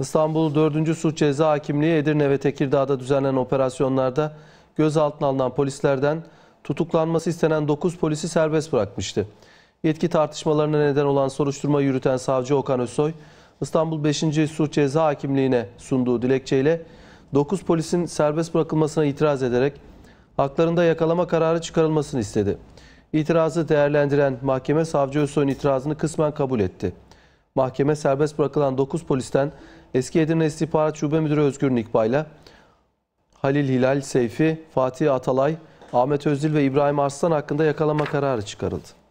İstanbul 4. Suç Ceza Hakimliği Edirne ve Tekirdağ'da düzenlenen operasyonlarda gözaltına alınan polislerden tutuklanması istenen 9 polisi serbest bırakmıştı. Yetki tartışmalarına neden olan soruşturma yürüten savcı Okan Özsoy, İstanbul 5. Suç Ceza Hakimliği'ne sunduğu dilekçeyle 9 polisin serbest bırakılmasına itiraz ederek haklarında yakalama kararı çıkarılmasını istedi. İtirazı değerlendiren mahkeme savcı Özsoy'un itirazını kısmen kabul etti mahkeme serbest bırakılan 9 polisten eski Edirne İstihbarat Şube Müdürü Özgür Nikbay'la Halil Hilal Seyfi, Fatih Atalay, Ahmet Özdil ve İbrahim Arslan hakkında yakalama kararı çıkarıldı.